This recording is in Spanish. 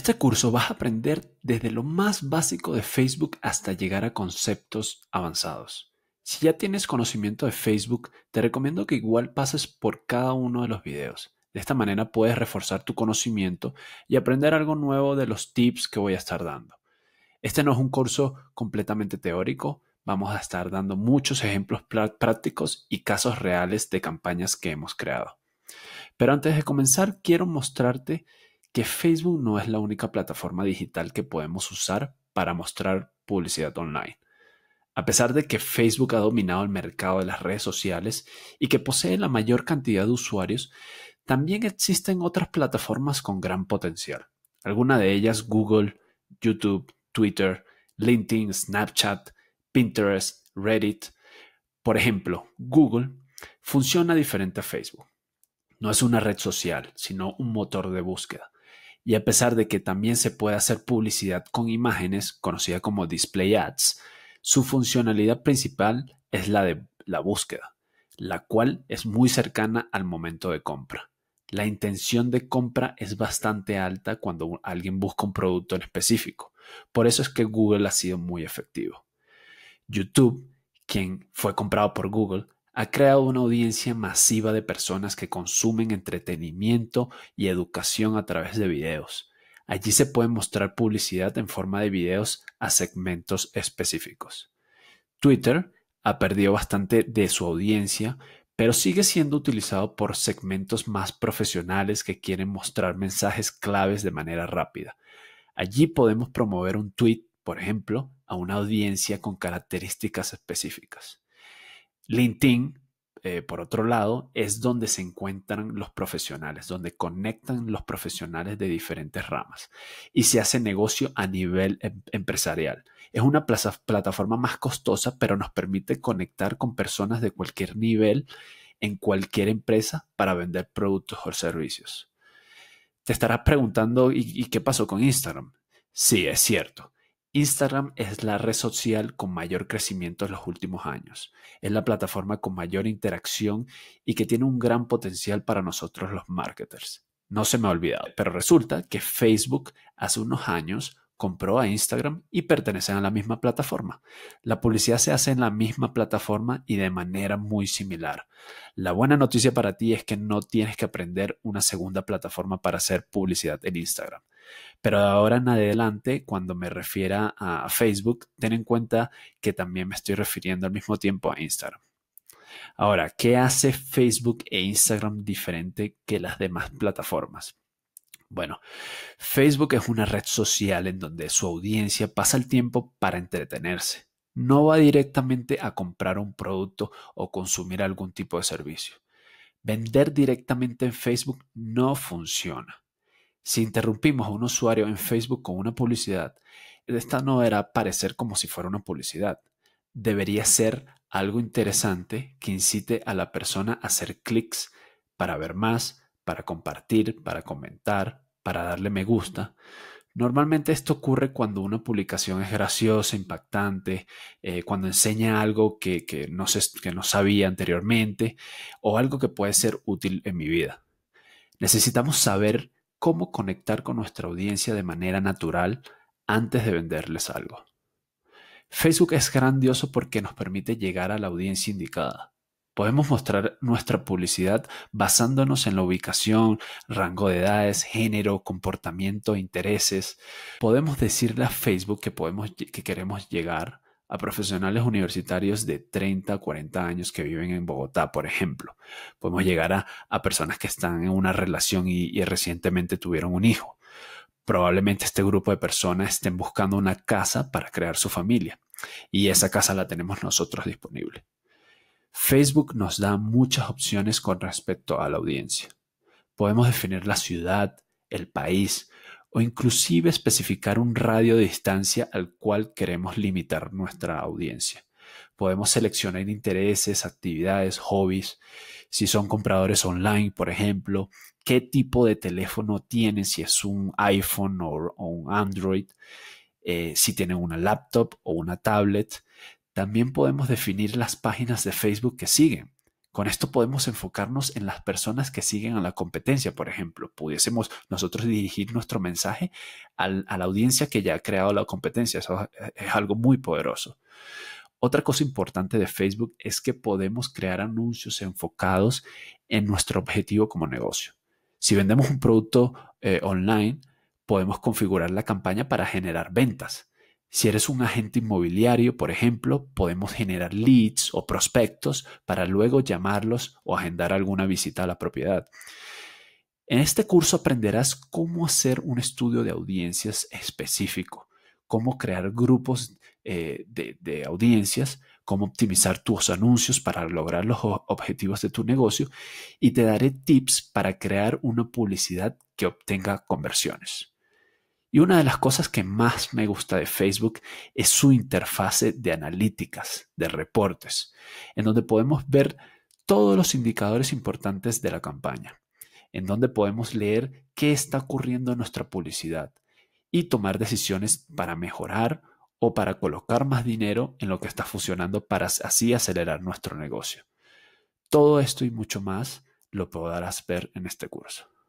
este curso vas a aprender desde lo más básico de Facebook hasta llegar a conceptos avanzados. Si ya tienes conocimiento de Facebook, te recomiendo que igual pases por cada uno de los videos. De esta manera puedes reforzar tu conocimiento y aprender algo nuevo de los tips que voy a estar dando. Este no es un curso completamente teórico, vamos a estar dando muchos ejemplos prácticos y casos reales de campañas que hemos creado. Pero antes de comenzar, quiero mostrarte que Facebook no es la única plataforma digital que podemos usar para mostrar publicidad online. A pesar de que Facebook ha dominado el mercado de las redes sociales y que posee la mayor cantidad de usuarios, también existen otras plataformas con gran potencial. Algunas de ellas Google, YouTube, Twitter, LinkedIn, Snapchat, Pinterest, Reddit. Por ejemplo, Google funciona diferente a Facebook. No es una red social, sino un motor de búsqueda y a pesar de que también se puede hacer publicidad con imágenes, conocida como display ads, su funcionalidad principal es la de la búsqueda, la cual es muy cercana al momento de compra. La intención de compra es bastante alta cuando alguien busca un producto en específico. Por eso es que Google ha sido muy efectivo. YouTube, quien fue comprado por Google, ha creado una audiencia masiva de personas que consumen entretenimiento y educación a través de videos. Allí se puede mostrar publicidad en forma de videos a segmentos específicos. Twitter ha perdido bastante de su audiencia, pero sigue siendo utilizado por segmentos más profesionales que quieren mostrar mensajes claves de manera rápida. Allí podemos promover un tweet, por ejemplo, a una audiencia con características específicas. LinkedIn, eh, por otro lado, es donde se encuentran los profesionales, donde conectan los profesionales de diferentes ramas y se hace negocio a nivel em, empresarial. Es una plataforma más costosa, pero nos permite conectar con personas de cualquier nivel en cualquier empresa para vender productos o servicios. Te estarás preguntando, y qué pasó con Instagram? Sí, es cierto. Instagram es la red social con mayor crecimiento en los últimos años. Es la plataforma con mayor interacción y que tiene un gran potencial para nosotros los marketers. No se me ha olvidado, pero resulta que Facebook hace unos años compró a Instagram y pertenecen a la misma plataforma. La publicidad se hace en la misma plataforma y de manera muy similar. La buena noticia para ti es que no tienes que aprender una segunda plataforma para hacer publicidad en Instagram. Pero de ahora en adelante, cuando me refiera a Facebook, ten en cuenta que también me estoy refiriendo al mismo tiempo a Instagram. Ahora, ¿qué hace Facebook e Instagram diferente que las demás plataformas? Bueno, Facebook es una red social en donde su audiencia pasa el tiempo para entretenerse. No va directamente a comprar un producto o consumir algún tipo de servicio. Vender directamente en Facebook no funciona. Si interrumpimos a un usuario en Facebook con una publicidad, esta no deberá parecer como si fuera una publicidad. Debería ser algo interesante que incite a la persona a hacer clics para ver más, para compartir, para comentar, para darle me gusta. Normalmente esto ocurre cuando una publicación es graciosa, impactante, eh, cuando enseña algo que, no que no sabía anteriormente o algo que puede ser útil en mi vida. Necesitamos saber cómo conectar con nuestra audiencia de manera natural antes de venderles algo. Facebook es grandioso porque nos permite llegar a la audiencia indicada. Podemos mostrar nuestra publicidad basándonos en la ubicación, rango de edades, género, comportamiento, intereses. Podemos decirle a Facebook que, podemos, que queremos llegar a profesionales universitarios de 30, 40 años que viven en Bogotá, por ejemplo. Podemos llegar a, personas que están en una relación y, y recientemente tuvieron un hijo. Probablemente este grupo de personas estén buscando una casa para crear su familia y esa casa la tenemos nosotros disponible. Facebook nos da muchas opciones con respecto a la audiencia. Podemos definir la ciudad, el país, o inclusive especificar un radio de distancia al cual queremos limitar nuestra audiencia. Podemos seleccionar intereses, actividades, hobbies, si son compradores online, por ejemplo, qué tipo de teléfono tienen, si es un iPhone o, un Android, eh, si tienen una laptop o una tablet. También podemos definir las páginas de Facebook que siguen, con esto podemos enfocarnos en las personas que siguen a la competencia, por ejemplo. Pudiésemos nosotros dirigir nuestro mensaje a la audiencia que ya ha creado la competencia. Eso eh, es algo muy poderoso. Otra cosa importante de Facebook es que podemos crear anuncios enfocados en nuestro objetivo como negocio. Si vendemos un producto eh, online, podemos configurar la campaña para generar ventas. Si eres un agente inmobiliario, por ejemplo, podemos generar leads o prospectos para luego llamarlos o agendar alguna visita a la propiedad. En este curso aprenderás cómo hacer un estudio de audiencias específico, cómo crear grupos eh, de audiencias, cómo optimizar tus anuncios para lograr los objetivos de tu negocio y te daré tips para crear una publicidad que obtenga conversiones. Y una de las cosas que más me gusta de Facebook es su interfase de analíticas, de reportes, en donde podemos ver todos los indicadores importantes de la campaña, en donde podemos leer qué está ocurriendo en nuestra publicidad y tomar decisiones para mejorar o para colocar más dinero en lo que está funcionando para así acelerar nuestro negocio. Todo esto y mucho más lo podrás ver en este curso.